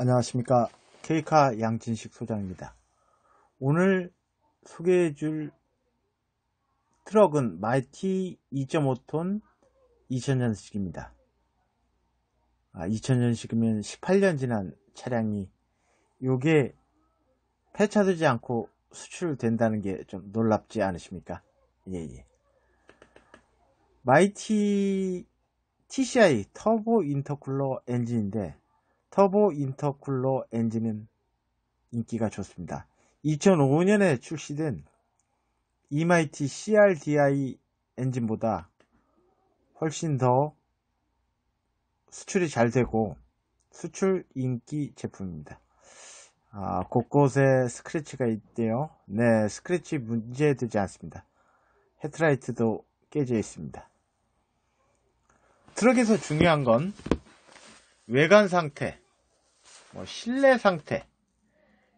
안녕하십니까 케이카 양진식 소장입니다 오늘 소개해 줄 트럭은 마이티 2.5톤 2000년식입니다 아, 2000년식이면 18년 지난 차량이 요게 폐차되지 않고 수출된다는 게 좀 놀랍지 않으십니까 예예 예. 마이티 TCI 터보 인터쿨러 엔진인데 터보 인터쿨러 엔진은 인기가 좋습니다. 2005년에 출시된 MIT CRDI 엔진보다 훨씬 더 수출이 잘 되고 수출 인기 제품입니다. 아, 곳곳에 스크래치가 있대요. 네, 스크래치 문제되지 않습니다. 헤드라이트도 깨져 있습니다. 트럭에서 중요한 건 외관 상태, 뭐 실내 상태,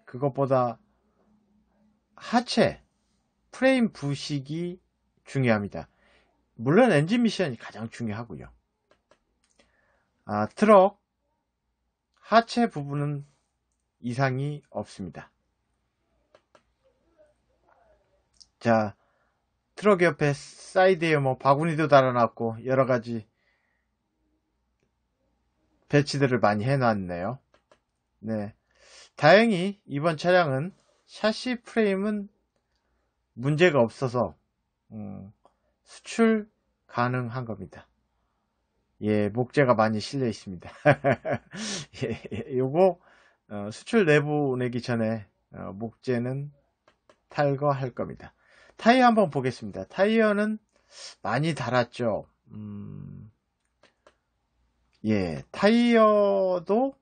그것보다 하체, 프레임 부식이 중요합니다. 물론 엔진 미션이 가장 중요하고요. 아, 트럭 하체 부분은 이상이 없습니다. 자, 트럭 옆에 사이드에 뭐 바구니도 달아놨고 여러 가지 배치들을 많이 해놨네요. 네. 다행히 이번 차량은 샤시 프레임은 문제가 없어서 음, 수출 가능한 겁니다. 예, 목재가 많이 실려 있습니다. 예, 예, 요거 어, 수출 내부 내기 전에 어, 목재는 탈거할 겁니다. 타이어 한번 보겠습니다. 타이어는 많이 달았죠. 음, 예, 타이어도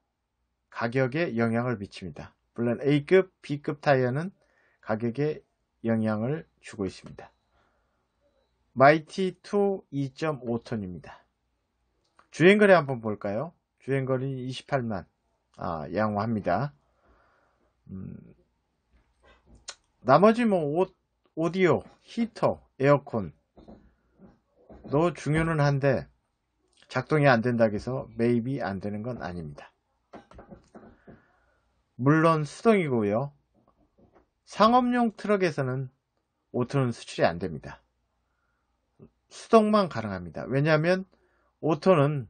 가격에 영향을 미칩니다. 물론 A급, B급 타이어는 가격에 영향을 주고 있습니다. 마이티2 2.5톤입니다. 주행거리 한번 볼까요? 주행거리 28만 아, 양호합니다. 음, 나머지 뭐 옷, 오디오, 히터, 에어컨 너 중요는 한데 작동이 안 된다고 해서 매입이 안 되는 건 아닙니다. 물론 수동이고요. 상업용 트럭에서는 오토는 수출이 안됩니다. 수동만 가능합니다. 왜냐하면 오토는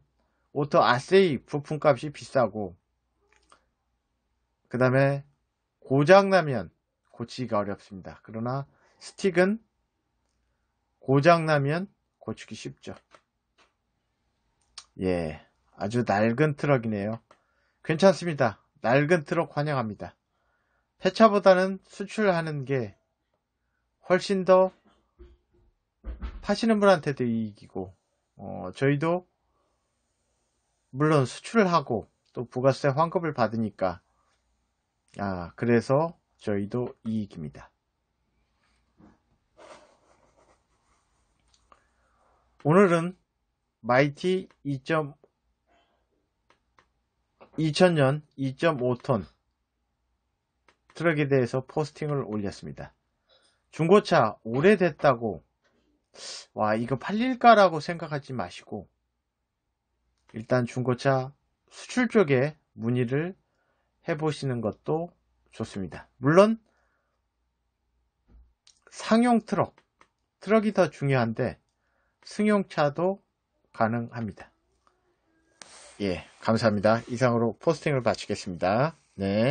오토 아세이 부품값이 비싸고 그 다음에 고장나면 고치기가 어렵습니다. 그러나 스틱은 고장나면 고치기 쉽죠. 예, 아주 낡은 트럭이네요. 괜찮습니다. 낡은 트럭 환영합니다. 폐차보다는 수출하는 게 훨씬 더파시는 분한테도 이익이고 어, 저희도 물론 수출을 하고 또 부가세 환급을 받으니까 아 그래서 저희도 이익입니다. 오늘은 마이티 2.5 2000년 2.5톤 트럭에 대해서 포스팅을 올렸습니다. 중고차 오래됐다고 와 이거 팔릴까라고 생각하지 마시고 일단 중고차 수출 쪽에 문의를 해보시는 것도 좋습니다. 물론 상용 트럭, 트럭이 더 중요한데 승용차도 가능합니다. 예, 감사합니다. 이상으로 포스팅을 마치겠습니다. 네.